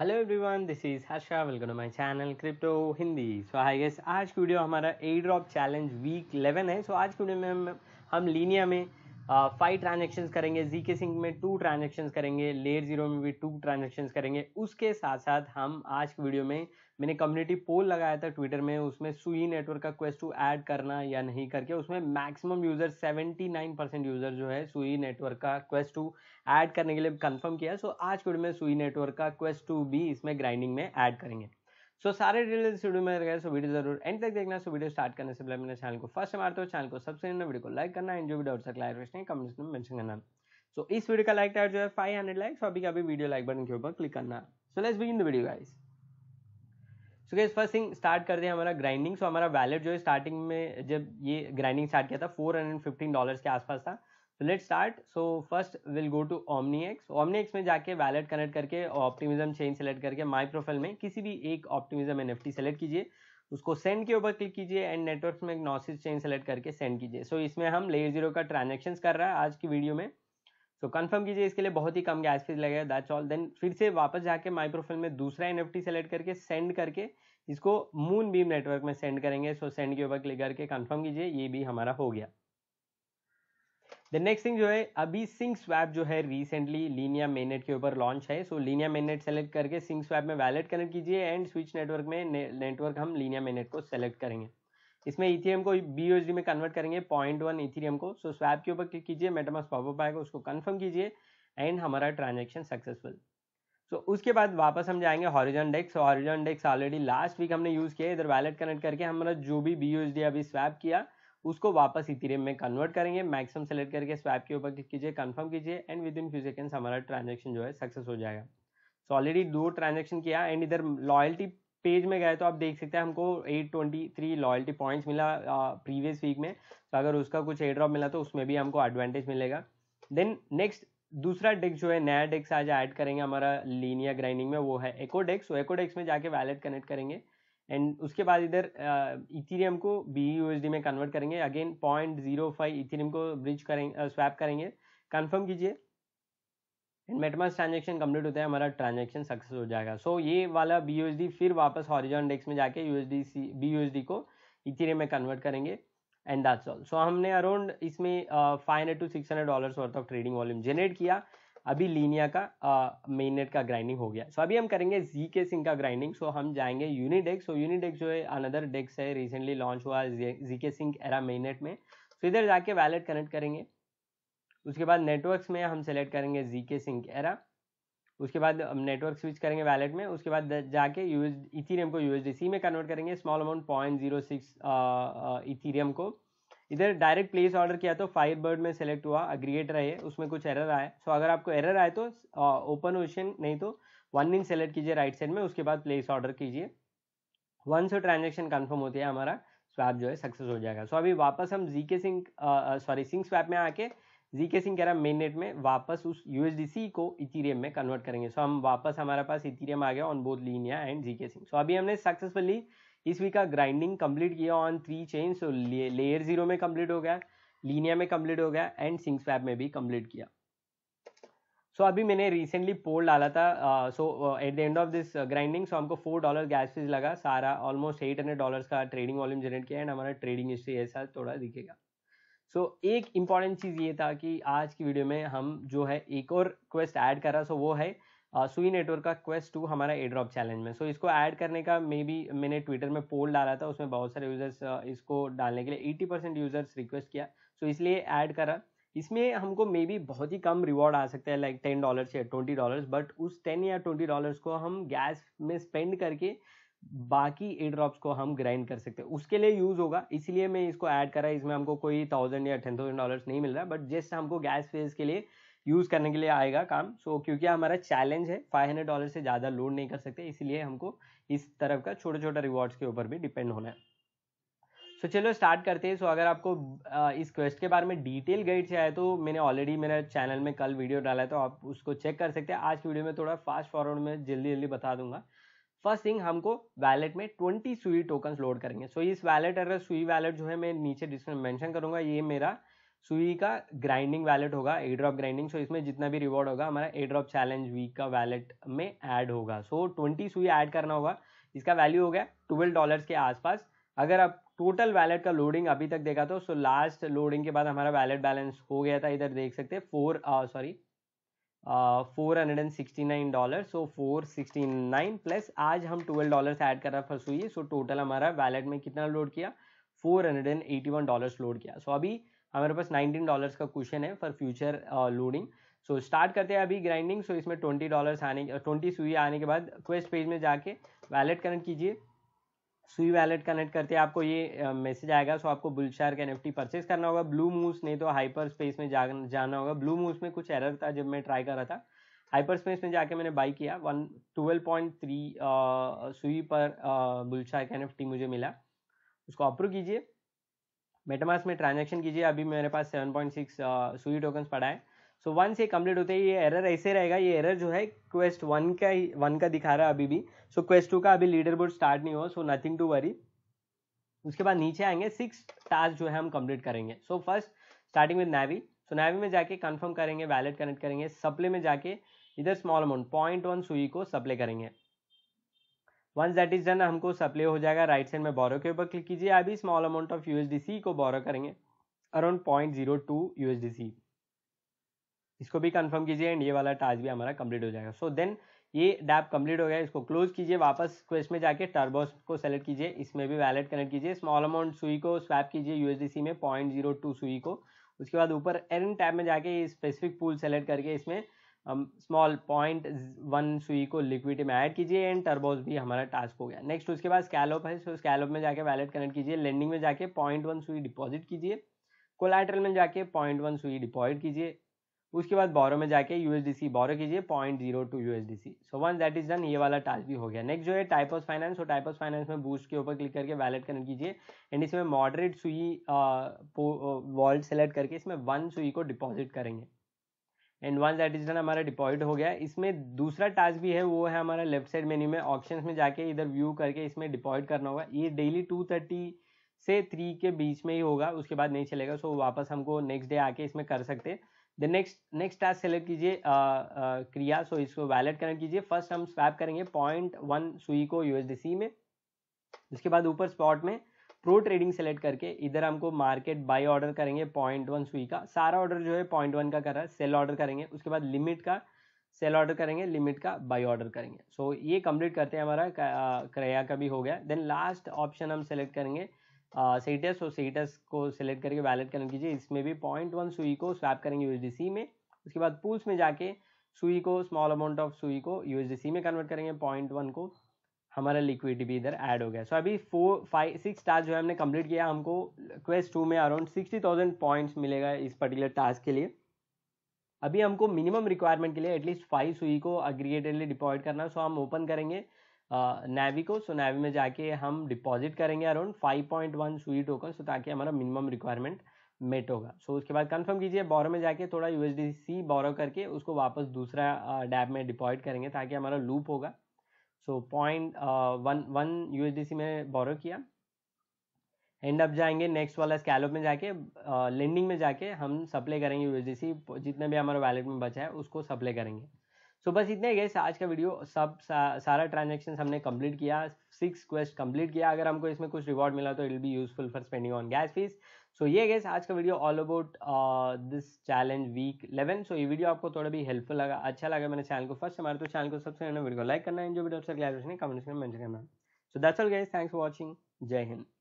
hello everyone this is Harsha welcome to my channel crypto Hindi so I guess आज की video हमारा airdrop challenge week 11 है so so, आज की video में हम, हम लीनिया में फाइव ट्रांजेक्शन करेंगे जी के सिंह में टू ट्रांजेक्शन करेंगे लेयर जीरो में भी टू ट्रांजेक्शन करेंगे उसके साथ साथ हम आज की वीडियो में मैंने कम्युनिटी पोल लगाया था ट्विटर में उसमें सुई नेटवर्क का क्वेस्ट टू ऐड करना या नहीं करके उसमें मैक्सिमम यूज़र 79 परसेंट यूज़र जो है सुई नेटवर्क का क्वेस्ट टू ऐड करने के लिए कंफर्म किया सो आज की वीडियो में सुई नेटवर्क का क्वेस्ट टू भी इसमें ग्राइंडिंग में ऐड करेंगे सो सारे डिटेल्स वीडियो में गए सो वीडियो जरूर एंड तक देखना सो वीडियो स्टार्ट करने से पहले मैंने चैनल को फर्स्ट मारते हो चैनल को सब्सक्राइब करना वीडियो को लाइक करना एंड जो भी वीडियो और क्लैरिफिकेशन कमेंट्स में मेंशन करना सो so, इस वीडियो का लाइक टाइट जो है फाइव हंड्रेड लाइक अभी का अभी वीडियो लाइक बटन के ऊपर क्लिक करना so let's begin the video guys so guys first thing start कर दिया हमारा ग्राइंडिंग सो so, हमारा वैलेट जो है स्टार्टिंग में जब ये ग्राइंडिंग स्टार्ट किया था फोर हंड्रेड फिफ्टीन डॉलर के आसपास था so let's start so first we'll go to omnix omnix में जाके वैलेट कनेक्ट करके ऑप्टिमिज्म चेन सेलेक्ट करके माई प्रोफाइल में किसी भी एक ऑप्टिमिज्म एन एफ सेलेक्ट कीजिए उसको सेंड के ऊपर क्लिक कीजिए एंड नेटवर्क में नॉसिस चेन सेलेक्ट करके सेंड कीजिए सो so, इसमें हम लेयर जीरो का ट्रांजेक्शन कर रहा है आज की वीडियो में सो कन्फर्म कंफर्म कीजिए इसके लिए बहुत ही कम गैस फीस लगेगा दैट्स ऑल देन फिर से वापस जाके माई प्रोफाइल में दूसरा एन सेलेक्ट करके सेंड करके इसको मून बीम नेटवर्क में सेंड करेंगे सो so, सेंड के ऊपर क्लिक करके कंफर्म कीजिए ये भी हमारा हो गया द नेक्स्ट थिंग जो है अभी सिंक स्वैप जो है रिसेंटली लीनिया मेनेट के ऊपर लॉन्च है सो लीनिया मेनेट सेलेक्ट करके सिंक स्वैप में वैलेट कनेक्ट कीजिए एंड स्विच नेटवर्क में नेटवर्क हम लीनिया मेनेट को सेलेक्ट करेंगे इसमें इथीरियम को बी में कन्वर्ट करेंगे पॉइंट वन इथीरियम को सो so, स्वैप के ऊपर क्लिक कीजिए मेटामास पॉपअप आएगा उसको कन्फर्म कीजिए एंड हमारा ट्रांजेक्शन सक्सेसफुल सो उसके बाद वापस हम जाएंगे Horizon Dex Horizon Dex already last week हमने यूज़ किया इधर वैलेट कनेक्ट करके हमारा जो भी बी अभी स्वैप किया उसको वापस इथेरियम में कन्वर्ट करेंगे मैक्सिमम सेलेक्ट करके स्वैप के ऊपर क्लिक कीजिए कंफर्म कीजिए and with in few seconds हमारा ट्रांजेक्शन जो है सक्सेस हो जाएगा सो ऑलरेडी दो ट्रांजेक्शन किया एंड इधर लॉयल्टी पेज में गए तो आप देख सकते हैं हमको 823 लॉयल्टी पॉइंट्स मिला प्रीवियस वीक में तो अगर उसका कुछ एयर ड्रॉप मिला तो उसमें भी हमको एडवांटेज मिलेगा देन नेक्स्ट दूसरा डेक्स जो है नया डेक्स आज ऐड करेंगे हमारा लीनिया ग्राइंडिंग में वो है एकोडेक्स वो एकोडेक्स में जाके वैलेट कनेक्ट करेंगे एंड उसके बाद इधर इथीरियम को बी यूएसडी में कन्वर्ट करेंगे again point zero five Ethereum को ब्रिज करेंगे स्वैप करेंगे कन्फर्म कीजिए एंड मेटमास ट्रांजेक्शन कंप्लीट होता है हमारा ट्रांजेक्शन सक्सेस हो जाएगा सो so, ये वाला बी यूएसडी फिर वापस हॉरिजॉन डेक्स में जाके यूएसडी सी बी यूएसडी को इथीरियम में कन्वर्ट करेंगे एंड दैट्स ऑल सो हमने अराउंड इसमें five hundred to six hundred dollars worth of trading volume generate किया अभी लीनिया का मेन नेट का ग्राइंडिंग हो गया सो so, अभी हम करेंगे जी के सिंह का ग्राइंडिंग सो so, हम जाएंगे यूनिडेक्स सो यूनिडेक्स जो है अनदर डेक्स है रिसेंटली लॉन्च हुआ जी k Singh era main net में सो इधर जाके वैलेट कनेक्ट करेंगे उसके बाद नेटवर्क्स में हम सेलेक्ट करेंगे जी के सिंक एरा उसके बाद हम नेटवर्क स्विच करेंगे वैलेट में उसके बाद जाके यू इथीरियम को यूएसडीसी में कन्वर्ट करेंगे small amount point zero six Ethereum को इधर डायरेक्ट प्लेस ऑर्डर किया तो फाइव बर्ड में सेलेक्ट हुआ अग्रीगेट रहे उसमें कुछ एरर आए सो अगर आपको एरर आए तो ओपन ओशन नहीं तो वन इन सेलेक्ट कीजिए राइट साइड में उसके बाद प्लेस ऑर्डर कीजिए वन सो ट्रांजेक्शन कन्फर्म होती है हमारा स्वैप जो है सक्सेस हो जाएगा सो so, अभी वापस हम जी k Singh sorry Singh swap में आके जी के सिंह कह रहा है मेन नेट में वापस उस यूएसडीसी को इथीरियम में कन्वर्ट करेंगे सो so, हम वापस हमारे पास इथीरियम आ गया on both Linea and z k sync so अभी हमने सक्सेसफुली इस वीक का ग्राइंडिंग कंप्लीट किया on three chain so layer zero में कंप्लीट हो गया लीनिया में कंप्लीट हो गया एंड सिंग स्वैप में भी कंप्लीट किया सो so, अभी मैंने रिसेंटली पोल डाला था so at the end of this grinding so हमको फोर डॉलर गैस फीस लगा सारा ऑलमोस्ट एट हंड्रेड डॉलर का ट्रेडिंग वॉल्यूम जनरेट किया एंड हमारा ट्रेडिंग हिस्ट्री ऐसा थोड़ा दिखेगा सो so, एक इंपॉर्टेंट चीज़ ये था कि आज की वीडियो में हम जो है एक और क्वेस्ट ऐड करा सो so वो है सुई नेटवर्क का क्वेस्ट टू हमारा एड्रॉप चैलेंज में सो so, इसको ऐड करने का मे बी मैंने ट्विटर में पोल डाला था उसमें बहुत सारे यूज़र्स इसको डालने के लिए 80 परसेंट यूज़र्स रिक्वेस्ट किया सो so, इसलिए ऐड करा इसमें हमको मे बी बहुत ही कम रिवॉर्ड आ सकता है लाइक टेन डॉलर्स या ट्वेंटी डॉलर्स बट उस टेन या ट्वेंटी डॉलर्स को हम गैस में स्पेंड करके बाकी ए ड्रॉप्स को हम ग्राइंड कर सकते हैं उसके लिए यूज़ होगा इसलिए मैं इसको ऐड करा इसमें हमको कोई थाउजेंड या टेन थाउजेंड डॉलर्स नहीं मिल रहा बट जस्ट हमको गैस फेज के लिए यूज़ करने के लिए आएगा काम सो so, क्योंकि हमारा चैलेंज है फाइव हंड्रेड डॉलर से ज़्यादा लोड नहीं कर सकते इसलिए हमको इस तरफ का छोटे छोटे रिवॉर्ड्स के ऊपर भी डिपेंड होना है सो so, चलो स्टार्ट करते हैं सो so, अगर आपको इस क्वेस्ट के बारे में डिटेल गाइड चाहिए तो मैंने ऑलरेडी मेरे चैनल में कल वीडियो डाला है तो आप उसको चेक कर सकते हैं आज वीडियो में थोड़ा फास्ट फॉरवर्ड में जल्दी जल्दी बता दूंगा फर्स्ट थिंग हमको वैलेट में ट्वेंटी सुई टोकन लोड करेंगे सो so, इस वैलेट अगर सुई वैलेट जो है मैं नीचे डिस्क्रिप्शन मेंशन करूंगा ये मेरा सुई का ग्राइंडिंग वैलेट होगा ए ड्रॉप ग्राइंडिंग सो इसमें जितना भी रिवॉर्ड होगा हमारा ए ड्रॉप चैलेंज वीक का वैलेट में ऐड होगा सो 20 सुई ऐड करना होगा इसका वैल्यू हो गया ट्वेल्व डॉलर्स के आसपास अगर आप टोटल वैलेट का लोडिंग अभी तक देखा तो सो लास्ट लोडिंग के बाद हमारा वैलेट बैलेंस हो गया था इधर देख सकते four sorry four hundred and sixty nine dollar so four sixty nine plus आज हम ट्वेल्व डॉलर्स ऐड कर फंस हुई सो टोटल हमारा वैलेट में कितना लोड किया four hundred and eighty one dollar load किया सो so, अभी हमारे पास नाइनटीन डॉलर्स का क्वेश्चन है for future loading so start करते हैं अभी ग्राइंडिंग सो so, इसमें ट्वेंटी डॉलर्स आने ट्वेंटी uh, सुई आने के बाद क्वेस्ट पेज में जाके वैलेट कनेक्ट कीजिए सुई वैलेट कनेक्ट करते हैं आपको ये मैसेज uh, आएगा सो आपको बुलशार का एन परचेज करना होगा ब्लू मूस नहीं तो हाइपर स्पेस में जा, जाना होगा ब्लू मूस में कुछ एरर था जब मैं ट्राई कर रहा था हाइपर स्पेस में जाके मैंने बाई किया वन ट्वेल्व पॉइंट थ्री सुई पर uh, बुलशार का एन मुझे मिला उसको अप्रूव कीजिए मेटामास में ट्रांजेक्शन कीजिए अभी मेरे पास 7.6 पॉइंट सिक्स सुई टोकन पड़ा है सो so, वंस ये कंप्लीट होते ही ये एरर ऐसे रहेगा ये एरर जो है क्वेस्ट वन का ही वन का दिखा रहा है अभी भी सो क्वेस्ट टू का अभी लीडर बोर्ड स्टार्ट नहीं हुआ सो नथिंग टू वरी उसके बाद नीचे आएंगे सिक्स टास्क जो है हम कंप्लीट करेंगे so first starting with Navi so Navi में जाके कन्फर्म करेंगे वैलेट कनेक्ट करेंगे सप्ले में जाके इधर small amount point one Sui को सप्ले करेंगे वंस दैट इज डन हमको सप्ले हो जाएगा राइट साइड में बोरो के ऊपर क्लिक कीजिए अभी स्मॉल अमाउंट ऑफ यूएसडीसी को बोरो करेंगे around point zero two USDC इसको भी कंफर्म कीजिए एंड ये वाला टास्क भी हमारा कंप्लीट हो जाएगा सो so देन ये डैप कंप्लीट हो गया इसको क्लोज कीजिए वापस क्वेस्ट में जाके टर्बोस को सेलेक्ट कीजिए इसमें भी वैलेट कनेक्ट कीजिए स्मॉल अमाउंट सुई को स्वैप कीजिए यूएसडीसी में पॉइंट जीरो टू सुई को उसके बाद ऊपर एरन टैप में जाके स्पेसिफिक पूल सेलेक्ट करके इसमें स्मॉल पॉइंट वन सुई को लिक्विड में ऐड कीजिए एंड टर्बोज भी हमारा टास्क हो गया नेक्स्ट उसके बाद स्कैलोप है सो स्कैलोप में जाके वैलेट कनेक्ट कीजिए लेंडिंग में जाके पॉइंट वन सुई डिपॉजिट कीजिए कोलाइट्रल में जाके पॉइंट वन सुई डिपॉजिट कीजिए उसके बाद बोरो में जाके यूएसडीसी बोरो कीजिए point zero two USDC so one that is done ये वाला टास्क भी हो गया नेक्स्ट जो है टाइपस फाइनेंस और टाइपोस फाइनेंस में बूस्ट के ऊपर क्लिक करके वैलेट कनेक्ट कीजिए एंड इसमें मॉडरेट सुई वॉल्ट सेलेक्ट करके इसमें वन सुई को डिपॉजिट करेंगे and one that is done हमारा डिपॉजिट हो गया इसमें दूसरा टास्क भी है वो है हमारा लेफ्ट साइड मेन्यू में ऑप्शन में जाके इधर व्यू करके इसमें डिपॉजिट करना होगा ये डेली टू थर्टी से थ्री के बीच में ही होगा उसके बाद नहीं चलेगा सो so वापस हमको नेक्स्ट डे आके इसमें कर सकते हैं then next next task select कीजिए क्रिया सो इसको वैलेट कनेक्ट कीजिए फर्स्ट हम स्वैप करेंगे पॉइंट वन सुई को यूएसडीसी में उसके बाद ऊपर स्पॉट में प्रो ट्रेडिंग सेलेक्ट करके इधर हमको मार्केट बाय ऑर्डर करेंगे पॉइंट वन सुई का सारा ऑर्डर जो है पॉइंट वन का कर रहा है सेल ऑर्डर करेंगे उसके बाद लिमिट का सेल ऑर्डर करेंगे लिमिट का बाय ऑर्डर करेंगे सो so, ये कंप्लीट करते हैं हमारा क्रया का भी हो गया देन लास्ट ऑप्शन हम सेलेक्ट करेंगे सेटस और सेटस को सिलेक्ट करके वैलेट कनेक्ट कीजिए इसमें भी पॉइंट वन सुई को स्वैप करेंगे यूएसडीसी में उसके बाद पूल्स में जाके सुई को स्मॉल अमाउंट ऑफ सुई को यूएसडीसी में कन्वर्ट करेंगे पॉइंट वन को हमारा लिक्विड भी इधर ऐड हो गया सो so, अभी फोर फाइव सिक्स टास्क जो है हमने कंप्लीट किया हमको क्वेस्ट टू में अराउंड सिक्सटी थाउजेंड पॉइंट्स मिलेगा इस पर्टिकुलर टास्क के लिए अभी हमको मिनिमम रिक्वायरमेंट के लिए एटलीस्ट फाइव सुई को अग्रीगेटेडली डिपॉजिट करना सो so, हम ओपन करेंगे नेवी uh, को सो so, नेवी में जाके हम डिपॉजिट करेंगे around five point one Sui token so ताकि हमारा मिनिमम रिक्वायरमेंट मेट होगा सो so, उसके बाद कंफर्म कीजिए बोरो में जाके थोड़ा U S D C borrow करके उसको वापस दूसरा डैब uh, में डिपॉजिट करेंगे ताकि हमारा लूप होगा so point one one U में बोरो किया एंड अब जाएंगे नेक्स्ट वाला स्कैलोप में जाके लेंडिंग uh, में जाके हम सप्लाई करेंगे यूएसडीसी जितने भी हमारे वैलेट में बचा है उसको सप्लाई करेंगे सो बस इतने गए आज का वीडियो सब सा, सारा ट्रांजेक्शन हमने कंप्लीट किया सिक्स क्वेस्ट कंप्लीट किया अगर हमको इसमें कुछ रिवॉर्ड मिला तो it be useful for spending on gas fees so ये गैस आज का video all about this challenge week 11 so ये वीडियो आपको थोड़ा भी हेल्पफुल लगा अच्छा लगा मैंने चैनल को फर्स्ट हमारे तो चैनल को सबसे वीडियो को लाइक करना है जो वीडियो आपसे क्लैरिफिकेशन कमेंट्स में करना so that's all guys thanks for watching जय हिंद